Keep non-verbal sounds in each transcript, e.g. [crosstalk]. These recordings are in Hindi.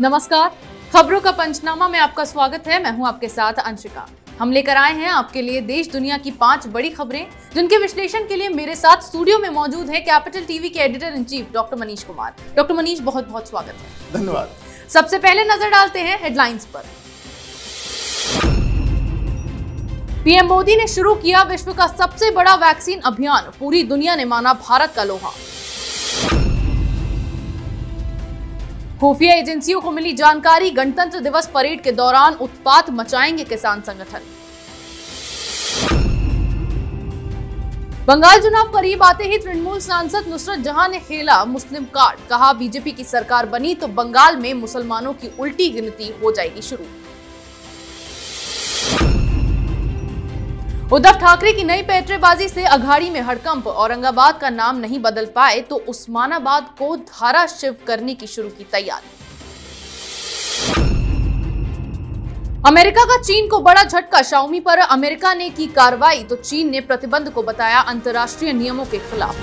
नमस्कार खबरों का पंचनामा में आपका स्वागत है मैं हूं आपके साथ अंशिका हम लेकर आए हैं आपके लिए देश दुनिया की पांच बड़ी खबरें जिनके विश्लेषण के लिए मेरे साथ स्टूडियो में मौजूद है कैपिटल टीवी के editor in chief doctor Manish Kumar doctor Manish बहुत बहुत स्वागत है धन्यवाद सबसे पहले नजर डालते हैं हेडलाइंस पर पीएम मोदी ने शुरू किया विश्व का सबसे बड़ा वैक्सीन अभियान पूरी दुनिया ने माना भारत का लोहा खुफिया एजेंसियों को मिली जानकारी गणतंत्र दिवस परेड के दौरान उत्पात मचाएंगे किसान संगठन बंगाल चुनाव करीब आते ही तृणमूल सांसद नुसरत जहां ने खेला मुस्लिम कार्ड कहा बीजेपी की सरकार बनी तो बंगाल में मुसलमानों की उल्टी गिनती हो जाएगी शुरू उद्धव ठाकरे की नई पैतरेबाजी से अघाड़ी में हड़कंप औरंगाबाद का नाम नहीं बदल पाए तो उस्मानाबाद को धारा शिव करने की शुरू की तैयारी अमेरिका का चीन को बड़ा झटका शाओमी पर अमेरिका ने की कार्रवाई तो चीन ने प्रतिबंध को बताया अंतर्राष्ट्रीय नियमों के खिलाफ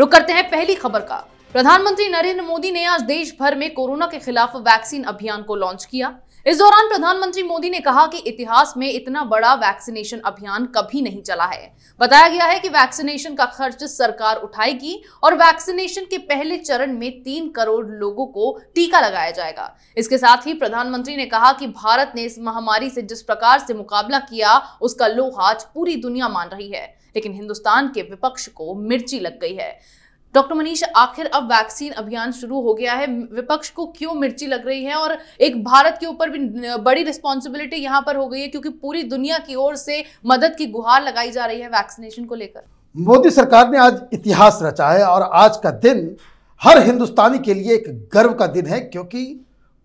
रुक करते हैं पहली खबर का प्रधानमंत्री नरेंद्र मोदी ने आज देश भर में कोरोना के खिलाफ वैक्सीन अभियान को लॉन्च किया इस दौरान प्रधानमंत्री मोदी ने कहा कि इतिहास में इतना बड़ा वैक्सीनेशन अभियान कभी नहीं चला है बताया गया है कि वैक्सीनेशन का खर्च सरकार उठाएगी और वैक्सीनेशन के पहले चरण में तीन करोड़ लोगों को टीका लगाया जाएगा इसके साथ ही प्रधानमंत्री ने कहा कि भारत ने इस महामारी से जिस प्रकार से मुकाबला किया उसका लोहा आज पूरी दुनिया मान रही है लेकिन हिंदुस्तान के विपक्ष को मिर्ची लग गई है डॉक्टर मनीष आखिर अब वैक्सीन अभियान शुरू हो गया है विपक्ष को क्यों मिर्ची लग रही है और एक भारत के ऊपर भी बड़ी रिस्पॉन्सिबिलिटी यहाँ पर हो गई है क्योंकि पूरी दुनिया की ओर से मदद की गुहार लगाई जा रही है वैक्सीनेशन को लेकर मोदी सरकार ने आज इतिहास रचा है और आज का दिन हर हिंदुस्तानी के लिए एक गर्व का दिन है क्योंकि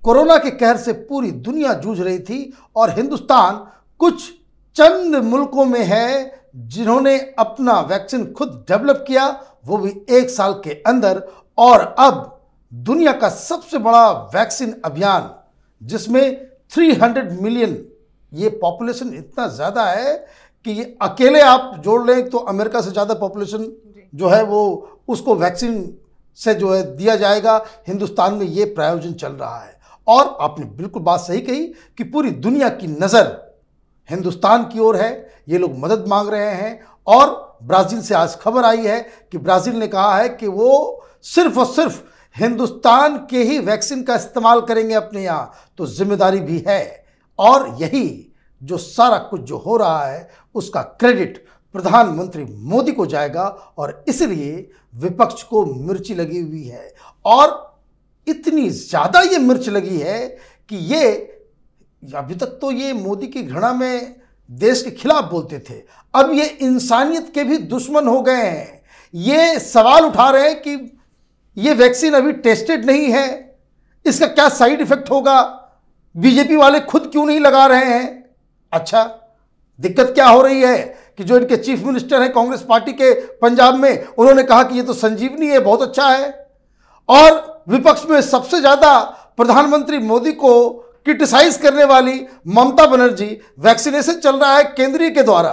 कोरोना के कहर से पूरी दुनिया जूझ रही थी और हिंदुस्तान कुछ चंद मुल्कों में है जिन्होंने अपना वैक्सीन खुद डेवलप किया वो भी एक साल के अंदर और अब दुनिया का सबसे बड़ा वैक्सीन अभियान जिसमें 300 मिलियन ये पॉपुलेशन इतना ज़्यादा है कि ये अकेले आप जोड़ लें तो अमेरिका से ज़्यादा पॉपुलेशन जो है वो उसको वैक्सीन से जो है दिया जाएगा हिंदुस्तान में ये प्रायोजन चल रहा है और आपने बिल्कुल बात सही कही कि पूरी दुनिया की नज़र हिंदुस्तान की ओर है ये लोग मदद मांग रहे हैं और ब्राज़ील से आज खबर आई है कि ब्राज़ील ने कहा है कि वो सिर्फ और सिर्फ हिंदुस्तान के ही वैक्सीन का इस्तेमाल करेंगे अपने यहाँ तो जिम्मेदारी भी है और यही जो सारा कुछ जो हो रहा है उसका क्रेडिट प्रधानमंत्री मोदी को जाएगा और इसलिए विपक्ष को मिर्ची लगी हुई है और इतनी ज़्यादा ये मिर्च लगी है कि ये अभी तक तो ये मोदी की घृणा में देश के खिलाफ बोलते थे अब ये इंसानियत के भी दुश्मन हो गए हैं ये सवाल उठा रहे हैं कि ये वैक्सीन अभी टेस्टेड नहीं है इसका क्या साइड इफेक्ट होगा बीजेपी वाले खुद क्यों नहीं लगा रहे हैं अच्छा दिक्कत क्या हो रही है कि जो इनके चीफ मिनिस्टर हैं कांग्रेस पार्टी के पंजाब में उन्होंने कहा कि ये तो संजीवनी है बहुत अच्छा है और विपक्ष में सबसे ज़्यादा प्रधानमंत्री मोदी को क्रिटिसाइज करने वाली ममता बनर्जी वैक्सीनेशन चल रहा है केंद्रीय के द्वारा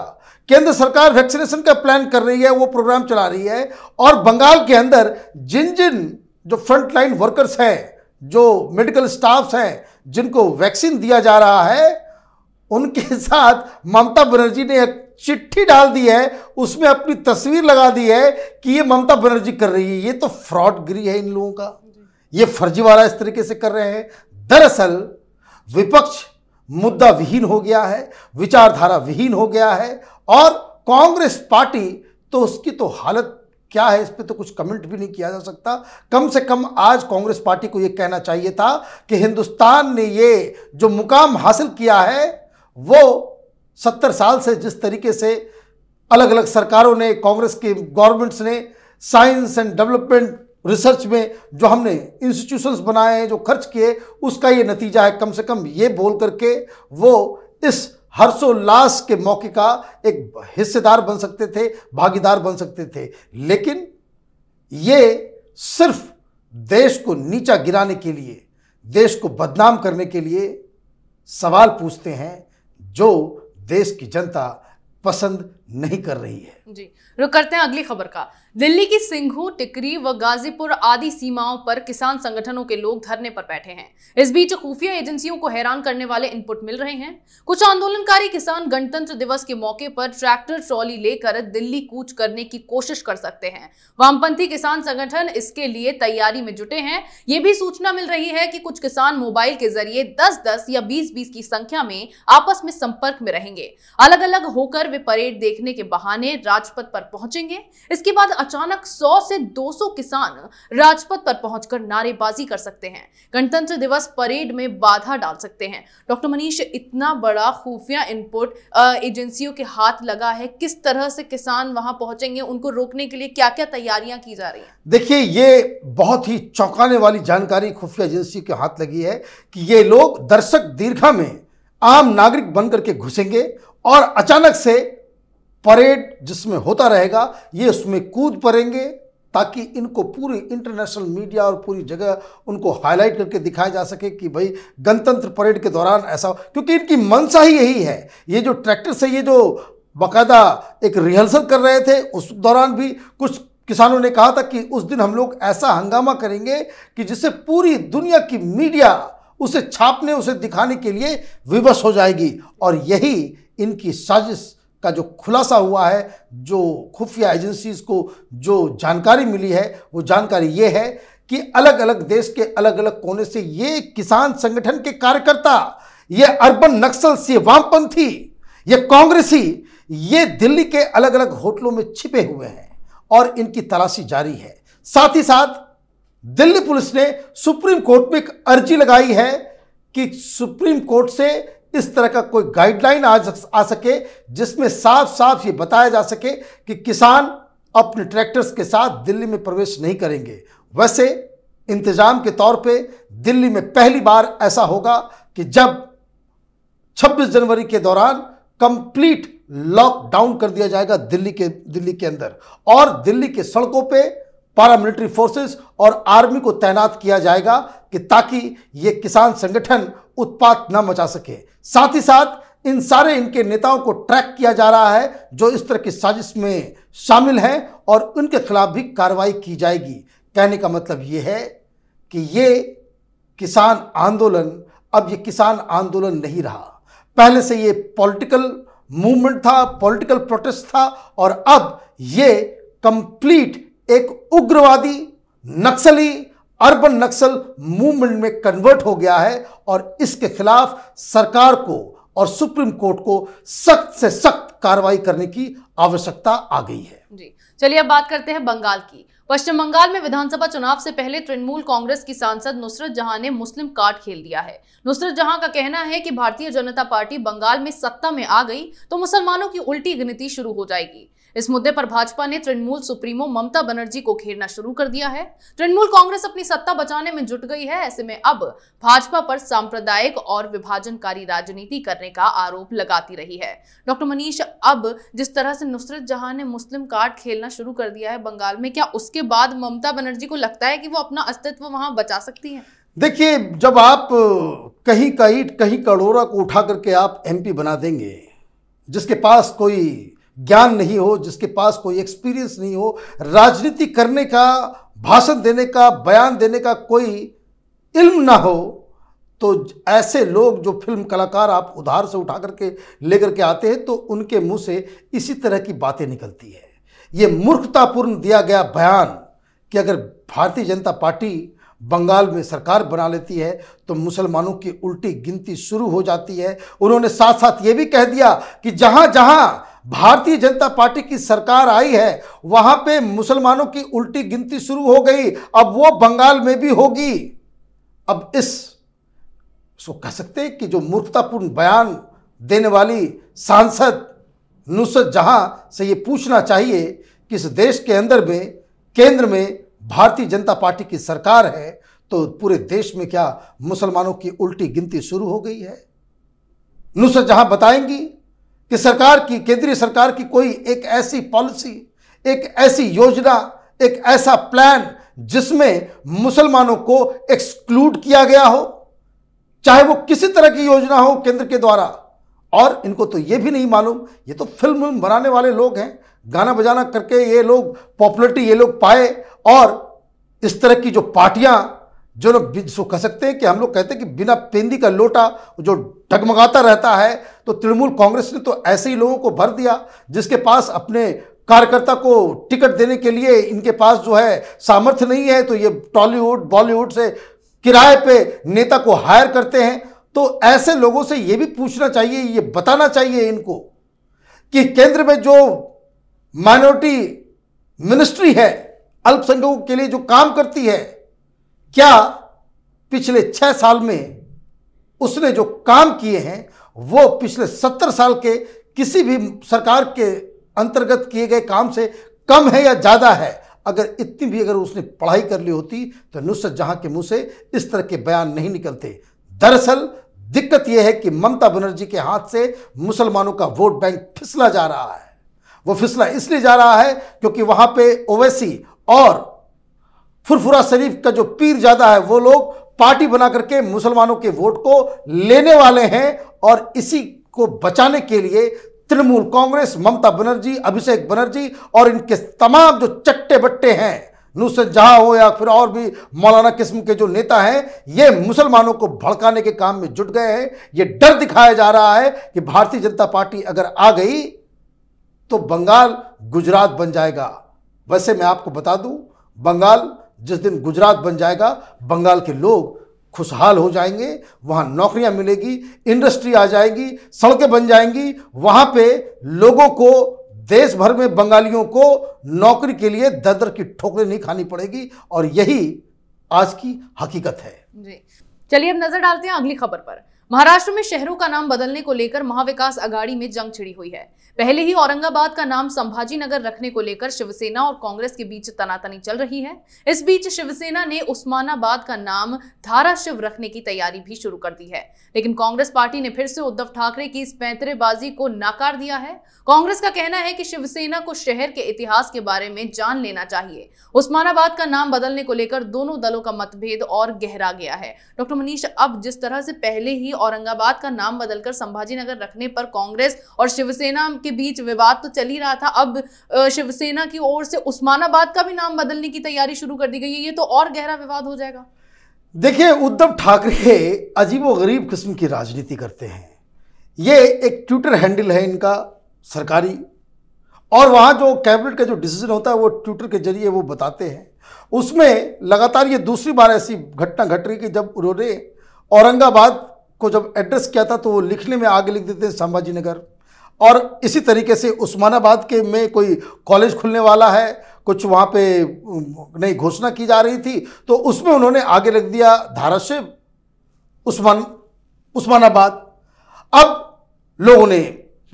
केंद्र सरकार वैक्सीनेशन का प्लान कर रही है वो प्रोग्राम चला रही है और बंगाल के अंदर जिन जिन जो फ्रंटलाइन वर्कर्स हैं जो मेडिकल स्टाफ्स हैं जिनको वैक्सीन दिया जा रहा है उनके [laughs] साथ ममता बनर्जी ने एक चिट्ठी डाल दी है उसमें अपनी तस्वीर लगा दी है कि ये ममता बनर्जी कर रही है ये तो फ्रॉड गिरी है इन लोगों का ये फर्जीवाड़ा इस तरीके से कर रहे हैं दरअसल विपक्ष मुद्दा विहीन हो गया है विचारधारा विहीन हो गया है और कांग्रेस पार्टी तो उसकी तो हालत क्या है इस पर तो कुछ कमेंट भी नहीं किया जा सकता कम से कम आज कांग्रेस पार्टी को ये कहना चाहिए था कि हिंदुस्तान ने ये जो मुकाम हासिल किया है वो सत्तर साल से जिस तरीके से अलग अलग सरकारों ने कांग्रेस के गवर्नमेंट्स ने साइंस एंड डेवलपमेंट रिसर्च में जो हमने इंस्टीट्यूशंस बनाए हैं जो खर्च किए उसका ये नतीजा है कम से कम ये बोल करके वो इस हर्षोल्लास के मौके का एक हिस्सेदार बन सकते थे भागीदार बन सकते थे लेकिन ये सिर्फ देश को नीचा गिराने के लिए देश को बदनाम करने के लिए सवाल पूछते हैं जो देश की जनता पसंद नहीं कर रही है जी रुक करते हैं अगली खबर का दिल्ली की सिंघू टिकरी व गाजीपुर आदि सीमाओं पर किसान संगठनों के लोग धरने पर बैठे हैं इस बीच खुफिया एजेंसियों को हैरान करने वाले इनपुट मिल रहे हैं कुछ आंदोलनकारी किसान गणतंत्र दिवस के मौके पर ट्रैक्टर ट्रॉली लेकर दिल्ली कूच करने की कोशिश कर सकते हैं वामपंथी किसान संगठन इसके लिए तैयारी में जुटे हैं ये भी सूचना मिल रही है कि कुछ किसान मोबाइल के जरिए दस दस या बीस बीस की संख्या में आपस में संपर्क में रहेंगे अलग अलग होकर वे परेड देख देखने के बहाने राजपथ पर पहुंचेंगे इसके बाद अचानक 100 से 200 किसान राजपथ पर पहुंचकर नारेबाजी कर सकते हैं गणतंत्र दिवस परेड में बाधा डाल सकते हैं डॉक्टर मनीष इतना बड़ा खुफिया इनपुट एजेंसियों के हाथ लगा है किस तरह से किसान वहां पहुंचेंगे उनको रोकने के लिए क्या क्या तैयारियां की जा रही है देखिए ये बहुत ही चौंकाने वाली जानकारी खुफिया एजेंसी के हाथ लगी है कि ये लोग दर्शक दीर्घा में आम नागरिक बनकर के घुसेंगे और अचानक से परेड जिसमें होता रहेगा ये उसमें कूद पड़ेंगे ताकि इनको पूरी इंटरनेशनल मीडिया और पूरी जगह उनको हाईलाइट करके दिखाया जा सके कि भाई गणतंत्र परेड के दौरान ऐसा क्योंकि इनकी मनसा ही यही है ये जो ट्रैक्टर से ये जो बाकायदा एक रिहर्सल कर रहे थे उस दौरान भी कुछ किसानों ने कहा था कि उस दिन हम लोग ऐसा हंगामा करेंगे कि जिससे पूरी दुनिया की मीडिया उसे छापने उसे दिखाने के लिए विवश हो जाएगी और यही इनकी साजिश का जो खुलासा हुआ है जो खुफिया एजेंसीज को जो जानकारी मिली है वो जानकारी ये है कि अलग अलग देश के अलग अलग कोने से ये किसान संगठन के कार्यकर्ता ये अर्बन नक्सल से वामपंथी ये कांग्रेसी ये दिल्ली के अलग अलग होटलों में छिपे हुए हैं और इनकी तलाशी जारी है साथ ही साथ दिल्ली पुलिस ने सुप्रीम कोर्ट में एक अर्जी लगाई है कि सुप्रीम कोर्ट से इस तरह का कोई गाइडलाइन आ, आ सके जिसमें साफ साफ ये बताया जा सके कि किसान अपने ट्रैक्टर्स के साथ दिल्ली में प्रवेश नहीं करेंगे वैसे इंतज़ाम के तौर पे दिल्ली में पहली बार ऐसा होगा कि जब 26 जनवरी के दौरान कंप्लीट लॉकडाउन कर दिया जाएगा दिल्ली के दिल्ली के अंदर और दिल्ली के सड़कों पे पैरामिलिट्री फोर्सेस और आर्मी को तैनात किया जाएगा कि ताकि ये किसान संगठन उत्पात न मचा सके साथ ही साथ इन सारे इनके नेताओं को ट्रैक किया जा रहा है जो इस तरह की साजिश में शामिल हैं और उनके खिलाफ भी कार्रवाई की जाएगी कहने का मतलब ये है कि ये किसान आंदोलन अब ये किसान आंदोलन नहीं रहा पहले से ये पॉलिटिकल मूवमेंट था पॉलिटिकल प्रोटेस्ट था और अब ये कंप्लीट एक उग्रवादी नक्सली अर्बन नक्सल मूवमेंट में कन्वर्ट हो गया है और इसके खिलाफ सरकार को और सुप्रीम कोर्ट को सख्त से सख्त कार्रवाई करने की आवश्यकता आ गई है जी चलिए अब बात करते हैं बंगाल की पश्चिम बंगाल में विधानसभा चुनाव से पहले तृणमूल कांग्रेस की सांसद नुसरत जहां ने मुस्लिम कार्ड खेल दिया है नुसरत जहां का कहना है कि भारतीय जनता पार्टी बंगाल में सत्ता में आ गई तो मुसलमानों की उल्टी गिनती शुरू हो जाएगी इस मुद्दे पर भाजपा ने तृणमूल सुप्रीमो ममता बनर्जी को घेरना शुरू कर दिया है तृणमूल कांग्रेस अपनी सत्ता बचाने में जुट गई है ऐसे में अब भाजपा पर सांप्रदायिक और विभाजनकारी राजनीति करने का आरोप लगाती रही है डॉक्टर मनीष अब जिस तरह से नुसरत जहां ने मुस्लिम कार्ड खेलना शुरू कर दिया है बंगाल में क्या उसके बाद ममता बनर्जी को लगता है कि वो अपना अस्तित्व वहां बचा सकती है देखिए जब आप कहीं कहीं कहीं कड़ोरा को उठा करके आप एमपी बना देंगे जिसके पास कोई ज्ञान नहीं हो जिसके पास कोई एक्सपीरियंस नहीं हो राजनीति करने का भाषण देने का बयान देने का कोई इल्म ना हो तो ऐसे लोग जो फिल्म कलाकार आप उधार से उठा करके लेकर के आते हैं तो उनके मुंह से इसी तरह की बातें निकलती है ये मूर्खतापूर्ण दिया गया बयान कि अगर भारतीय जनता पार्टी बंगाल में सरकार बना लेती है तो मुसलमानों की उल्टी गिनती शुरू हो जाती है उन्होंने साथ साथ ये भी कह दिया कि जहाँ जहाँ भारतीय जनता पार्टी की सरकार आई है वहाँ पे मुसलमानों की उल्टी गिनती शुरू हो गई अब वो बंगाल में भी होगी अब इस इसको कह सकते हैं कि जो मूर्खतापूर्ण बयान देने वाली सांसद नुसरत जहाँ से ये पूछना चाहिए कि इस देश के अंदर में केंद्र में भारतीय जनता पार्टी की सरकार है तो पूरे देश में क्या मुसलमानों की उल्टी गिनती शुरू हो गई है नुसरत जहां बताएंगी कि सरकार की केंद्रीय सरकार की कोई एक ऐसी पॉलिसी एक ऐसी योजना एक ऐसा प्लान जिसमें मुसलमानों को एक्सक्लूड किया गया हो चाहे वो किसी तरह की योजना हो केंद्र के द्वारा और इनको तो ये भी नहीं मालूम ये तो फिल्म बनाने वाले लोग हैं गाना बजाना करके ये लोग पॉपुलरिटी ये लोग पाए और इस तरह की जो पार्टियाँ जो लोग सो कह सकते हैं कि हम लोग कहते हैं कि बिना पेंदी का लोटा जो डगमगाता रहता है तो तृणमूल कांग्रेस ने तो ऐसे ही लोगों को भर दिया जिसके पास अपने कार्यकर्ता को टिकट देने के लिए इनके पास जो है सामर्थ्य नहीं है तो ये टॉलीवुड बॉलीवुड से किराए पे नेता को हायर करते हैं तो ऐसे लोगों से ये भी पूछना चाहिए ये बताना चाहिए इनको कि केंद्र में जो माइनॉरिटी मिनिस्ट्री है अल्पसंख्यकों के लिए जो काम करती है क्या पिछले छः साल में उसने जो काम किए हैं वो पिछले सत्तर साल के किसी भी सरकार के अंतर्गत किए गए काम से कम है या ज़्यादा है अगर इतनी भी अगर उसने पढ़ाई कर ली होती तो नुसरत जहां के मुंह से इस तरह के बयान नहीं निकलते दरअसल दिक्कत यह है कि ममता बनर्जी के हाथ से मुसलमानों का वोट बैंक फिसला जा रहा है वो फिसला इसलिए जा रहा है क्योंकि वहां पे ओवैसी और फुरफुरा शरीफ का जो पीर ज़्यादा है वो लोग पार्टी बना करके मुसलमानों के वोट को लेने वाले हैं और इसी को बचाने के लिए तृणमूल कांग्रेस ममता बनर्जी अभिषेक बनर्जी और इनके तमाम जो चट्टे बट्टे हैं नुसरत जहां हो या फिर और भी मौलाना किस्म के जो नेता हैं ये मुसलमानों को भड़काने के काम में जुट गए हैं ये डर दिखाया जा रहा है कि भारतीय जनता पार्टी अगर आ गई तो बंगाल गुजरात बन जाएगा वैसे मैं आपको बता दूं बंगाल जिस दिन गुजरात बन जाएगा बंगाल के लोग खुशहाल हो जाएंगे वहाँ नौकरियाँ मिलेगी इंडस्ट्री आ जाएगी सड़कें बन जाएंगी वहाँ पे लोगों को देश भर में बंगालियों को नौकरी के लिए दर की ठोकरें नहीं खानी पड़ेगी और यही आज की हकीकत है चलिए अब नजर डालते हैं अगली खबर पर महाराष्ट्र में शहरों का नाम बदलने को लेकर महाविकास अगाड़ी में जंग छिड़ी हुई है पहले ही औरंगाबाद का नाम संभाजी नगर रखने को लेकर शिवसेना और कांग्रेस के बीच तनातनी चल रही है इस बीच शिवसेना ने उस्मानाबाद का नाम धारा शिव रखने की तैयारी भी शुरू कर दी है लेकिन कांग्रेस पार्टी ने फिर से उद्धव ठाकरे की इस पैंतरेबाजी को नाकार दिया है कांग्रेस का कहना है कि शिवसेना को शहर के इतिहास के बारे में जान लेना चाहिए उस्मानाबाद का नाम बदलने को लेकर दोनों दलों का मतभेद और गहरा गया है डॉक्टर मनीष अब जिस तरह से पहले ही औरंगाबाद का नाम बदलकर संभाजीनगर रखने पर कांग्रेस और शिवसेना के बीच विवाद तो चल ही रहा था अब शिवसेना की ओर से उस्मानाबाद का भी नाम बदलने की तैयारी शुरू कर दी गई है ये तो और गहरा विवाद हो जाएगा देखिए उद्धव ठाकरे अजीब गरीब किस्म की राजनीति करते हैं ये एक ट्विटर हैंडल है इनका सरकारी और वहाँ जो कैबिनेट का जो डिसीजन होता है वो ट्विटर के जरिए वो बताते हैं उसमें लगातार ये दूसरी बार ऐसी घटना घट रही कि जब उन्होंने औरंगाबाद को जब एड्रेस किया था तो वो लिखने में आगे लिख देते हैं संभाजी नगर और इसी तरीके से उस्मानाबाद के में कोई कॉलेज खुलने वाला है कुछ वहाँ पे नई घोषणा की जा रही थी तो उसमें उन्होंने आगे लिख दिया धाराशिव उस्मान उस्मानाबाद अब लोगों ने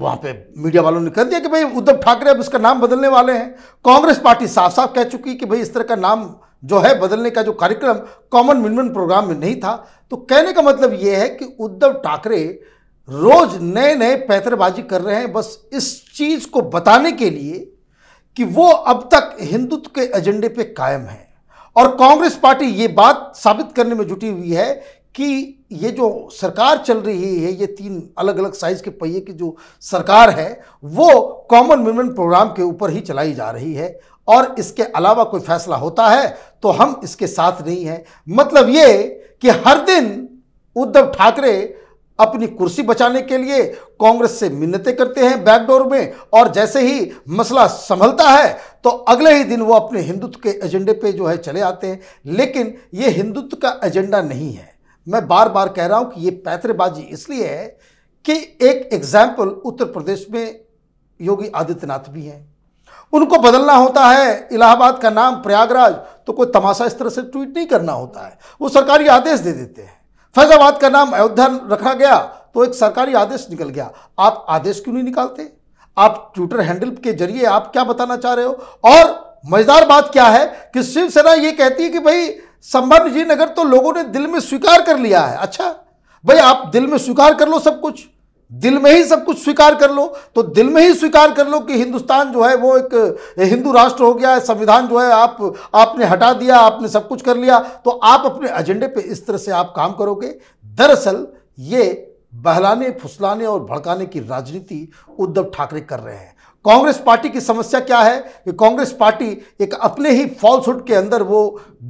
वहाँ पे मीडिया वालों ने कह दिया कि भाई उद्धव ठाकरे अब इसका नाम बदलने वाले हैं कांग्रेस पार्टी साफ साफ कह चुकी कि भाई इस तरह का नाम जो है बदलने का जो कार्यक्रम कॉमन मिनिमम प्रोग्राम में नहीं था तो कहने का मतलब ये है कि उद्धव ठाकरे रोज नए नए पैतरबाजी कर रहे हैं बस इस चीज़ को बताने के लिए कि वो अब तक हिंदुत्व के एजेंडे पर कायम है और कांग्रेस पार्टी ये बात साबित करने में जुटी हुई है कि ये जो सरकार चल रही है ये तीन अलग अलग साइज के पहिए की जो सरकार है वो कॉमन मूवमेंट प्रोग्राम के ऊपर ही चलाई जा रही है और इसके अलावा कोई फैसला होता है तो हम इसके साथ नहीं हैं मतलब ये कि हर दिन उद्धव ठाकरे अपनी कुर्सी बचाने के लिए कांग्रेस से मिन्नतें करते हैं बैकडोर में और जैसे ही मसला संभलता है तो अगले ही दिन वो अपने हिंदुत्व के एजेंडे पे जो है चले आते हैं लेकिन ये हिंदुत्व का एजेंडा नहीं है मैं बार बार कह रहा हूं कि ये पैतरेबाजी इसलिए है कि एक एग्जाम्पल उत्तर प्रदेश में योगी आदित्यनाथ भी हैं उनको बदलना होता है इलाहाबाद का नाम प्रयागराज तो कोई तमाशा इस तरह से ट्वीट नहीं करना होता है वो सरकारी आदेश दे देते हैं फैजाबाद का नाम अयोध्या रखा गया तो एक सरकारी आदेश निकल गया आप आदेश क्यों नहीं निकालते आप ट्विटर हैंडल के जरिए आप क्या बताना चाह रहे हो और मजेदार बात क्या है कि शिवसेना ये कहती है कि भाई संभव विजय नगर तो लोगों ने दिल में स्वीकार कर लिया है अच्छा भाई आप दिल में स्वीकार कर लो सब कुछ दिल में ही सब कुछ स्वीकार कर लो तो दिल में ही स्वीकार कर लो कि हिंदुस्तान जो है वो एक हिंदू राष्ट्र हो गया है संविधान जो है आप आपने हटा दिया आपने सब कुछ कर लिया तो आप अपने एजेंडे पे इस तरह से आप काम करोगे दरअसल ये बहलाने फुसलाने और भड़काने की राजनीति उद्धव ठाकरे कर रहे हैं कांग्रेस पार्टी की समस्या क्या है कि कांग्रेस पार्टी एक अपने ही फॉल्सहुड के अंदर वो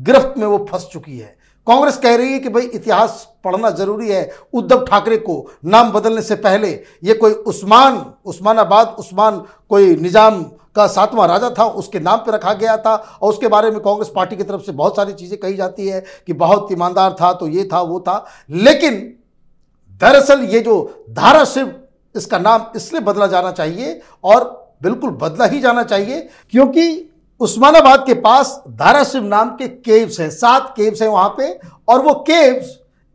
गिरफ्त में वो फंस चुकी है कांग्रेस कह रही है कि भाई इतिहास पढ़ना जरूरी है उद्धव ठाकरे को नाम बदलने से पहले ये कोई उस्मान उस्मानाबाद उस्मान कोई निजाम का सातवां राजा था उसके नाम पर रखा गया था और उसके बारे में कांग्रेस पार्टी की तरफ से बहुत सारी चीज़ें कही जाती है कि बहुत ईमानदार था तो ये था वो था लेकिन दरअसल ये जो धारा शिव इसका नाम इसलिए बदला जाना चाहिए और बिल्कुल बदला ही जाना चाहिए क्योंकि उस्मानाबाद के पास धारा शिव नाम के केव्स हैं सात केव्स हैं वहां पे और वो केव्स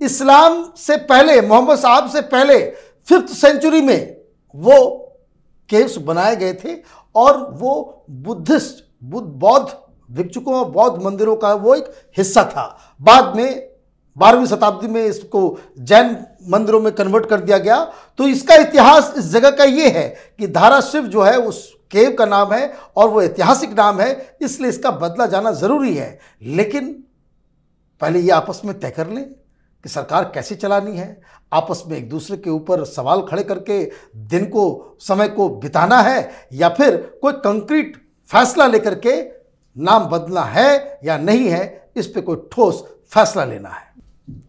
इस्लाम से पहले मोहम्मद साहब से पहले फिफ्थ सेंचुरी में वो केव्स बनाए गए थे और वो बुद्धिस्ट बुद्ध बौद्ध भिक्षुकों और बौद्ध मंदिरों का वो एक हिस्सा था बाद में बारहवीं शताब्दी में इसको जैन मंदिरों में कन्वर्ट कर दिया गया तो इसका इतिहास इस जगह का ये है कि धारा शिव जो है उस केव का नाम है और वो ऐतिहासिक नाम है इसलिए इसका बदला जाना ज़रूरी है लेकिन पहले ये आपस में तय कर लें कि सरकार कैसे चलानी है आपस में एक दूसरे के ऊपर सवाल खड़े करके दिन को समय को बिताना है या फिर कोई कंक्रीट फैसला लेकर के नाम बदलना है या नहीं है इस पर कोई ठोस फैसला लेना है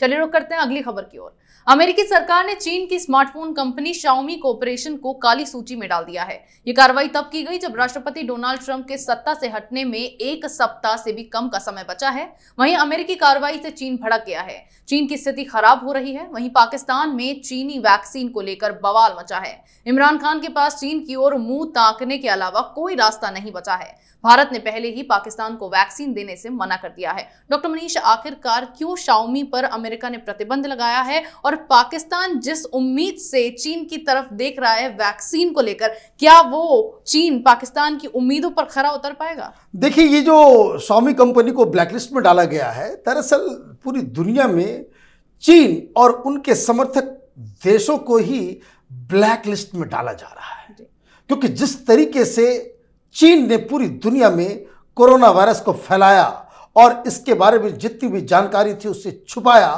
चलिए रुक करते हैं अगली खबर की ओर अमेरिकी सरकार ने चीन की स्मार्टफोन कंपनी शाओमी कॉपोरेशन को काली सूची में डाल दिया है यह कार्रवाई तब की गई जब राष्ट्रपति डोनाल्ड ट्रंप के सत्ता से हटने में एक सप्ताह से भी कम का समय बचा है वहीं अमेरिकी कार्रवाई से चीन भड़क गया है चीन की स्थिति खराब हो रही है वहीं पाकिस्तान में चीनी वैक्सीन को लेकर बवाल मचा है इमरान खान के पास चीन की ओर मुंह ताकने के अलावा कोई रास्ता नहीं बचा है भारत ने पहले ही पाकिस्तान को वैक्सीन देने से मना कर दिया है डॉक्टर मनीष आखिरकार क्यों शाओमी पर अमेरिका ने प्रतिबंध लगाया है और पाकिस्तान जिस उम्मीद से चीन की तरफ देख रहा है वैक्सीन को लेकर क्या वो चीन पाकिस्तान की उम्मीदों पर खरा उतर पाएगा देखिए ये जो स्वामी कंपनी को ब्लैकलिस्ट में डाला गया है दरअसल पूरी दुनिया में चीन और उनके समर्थक देशों को ही ब्लैकलिस्ट में डाला जा रहा है क्योंकि जिस तरीके से चीन ने पूरी दुनिया में कोरोना वायरस को फैलाया और इसके बारे में जितनी भी जानकारी थी उससे छुपाया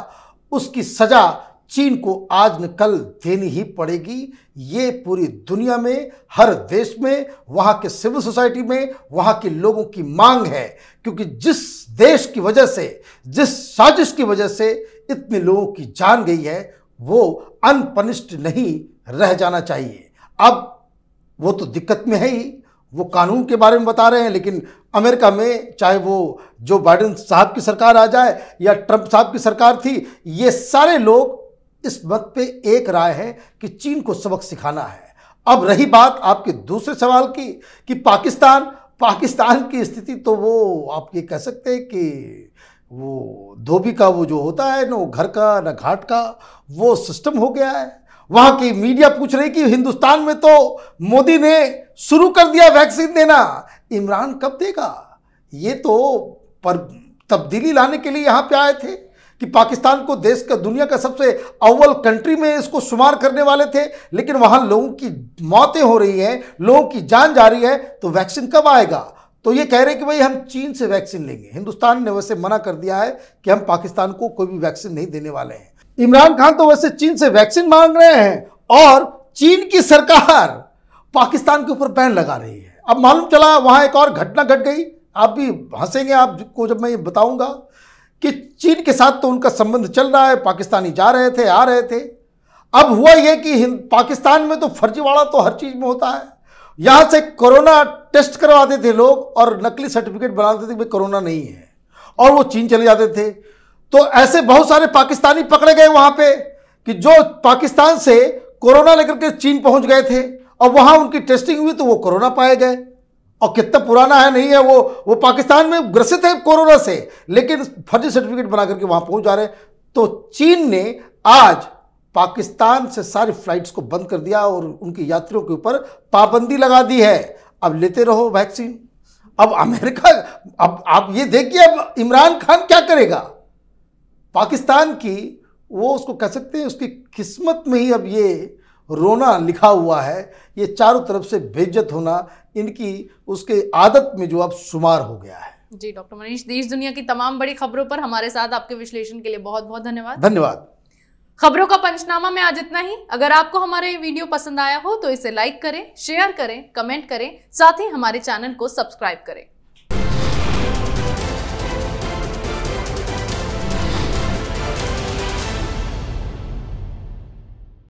उसकी सजा चीन को आज न कल देनी ही पड़ेगी ये पूरी दुनिया में हर देश में वहाँ के सिविल सोसाइटी में वहाँ के लोगों की मांग है क्योंकि जिस देश की वजह से जिस साजिश की वजह से इतने लोगों की जान गई है वो अनपनिश्ड नहीं रह जाना चाहिए अब वो तो दिक्कत में है ही वो कानून के बारे में बता रहे हैं लेकिन अमेरिका में चाहे वो जो बाइडन साहब की सरकार आ जाए या ट्रंप साहब की सरकार थी ये सारे लोग इस मत पे एक राय है कि चीन को सबक सिखाना है अब रही बात आपके दूसरे सवाल की कि पाकिस्तान पाकिस्तान की स्थिति तो वो आप ये कह सकते हैं कि वो धोबी का वो जो होता है ना घर का ना घाट का वो सिस्टम हो गया है वहाँ की मीडिया पूछ रही कि हिंदुस्तान में तो मोदी ने शुरू कर दिया वैक्सीन देना इमरान कब देगा ये तो पर तब्दीली लाने के लिए यहाँ पे आए थे कि पाकिस्तान को देश का दुनिया का सबसे अव्वल कंट्री में इसको शुमार करने वाले थे लेकिन वहाँ लोगों की मौतें हो रही हैं लोगों की जान जा रही है तो वैक्सीन कब आएगा तो ये कह रहे कि भाई हम चीन से वैक्सीन लेंगे हिंदुस्तान ने वैसे मना कर दिया है कि हम पाकिस्तान को कोई भी वैक्सीन नहीं देने वाले हैं इमरान खान तो वैसे चीन से वैक्सीन मांग रहे हैं और चीन की सरकार पाकिस्तान के ऊपर बैन लगा रही है अब मालूम चला वहाँ एक और घटना घट गई आप भी हंसेंगे आपको जब मैं ये बताऊंगा कि चीन के साथ तो उनका संबंध चल रहा है पाकिस्तानी जा रहे थे आ रहे थे अब हुआ यह कि पाकिस्तान में तो फर्जीवाड़ा तो हर चीज़ में होता है यहां से कोरोना टेस्ट करवाते थे लोग और नकली सर्टिफिकेट बनाते थे कि कोरोना नहीं है और वो चीन चले जाते थे तो ऐसे बहुत सारे पाकिस्तानी पकड़े गए वहाँ पे कि जो पाकिस्तान से कोरोना लेकर के चीन पहुँच गए थे और वहाँ उनकी टेस्टिंग हुई तो वो कोरोना पाए गए और कितना पुराना है नहीं है वो वो पाकिस्तान में ग्रसित है कोरोना से लेकिन फर्जी सर्टिफिकेट बना करके वहाँ पहुँच जा रहे हैं तो चीन ने आज पाकिस्तान से सारी फ्लाइट्स को बंद कर दिया और उनकी यात्रियों के ऊपर पाबंदी लगा दी है अब लेते रहो वैक्सीन अब अमेरिका अब आप ये देखिए अब इमरान खान क्या करेगा पाकिस्तान की वो उसको कह सकते हैं उसकी किस्मत में ही अब ये रोना लिखा हुआ है ये चारों तरफ से बेज्जत होना इनकी उसके आदत में जो अब शुमार हो गया है जी डॉक्टर मनीष देश दुनिया की तमाम बड़ी खबरों पर हमारे साथ आपके विश्लेषण के लिए बहुत बहुत धन्यवाद धन्यवाद खबरों का पंचनामा में आज इतना ही अगर आपको हमारे वीडियो पसंद आया हो तो इसे लाइक करें शेयर करें कमेंट करें साथ ही हमारे चैनल को सब्सक्राइब करें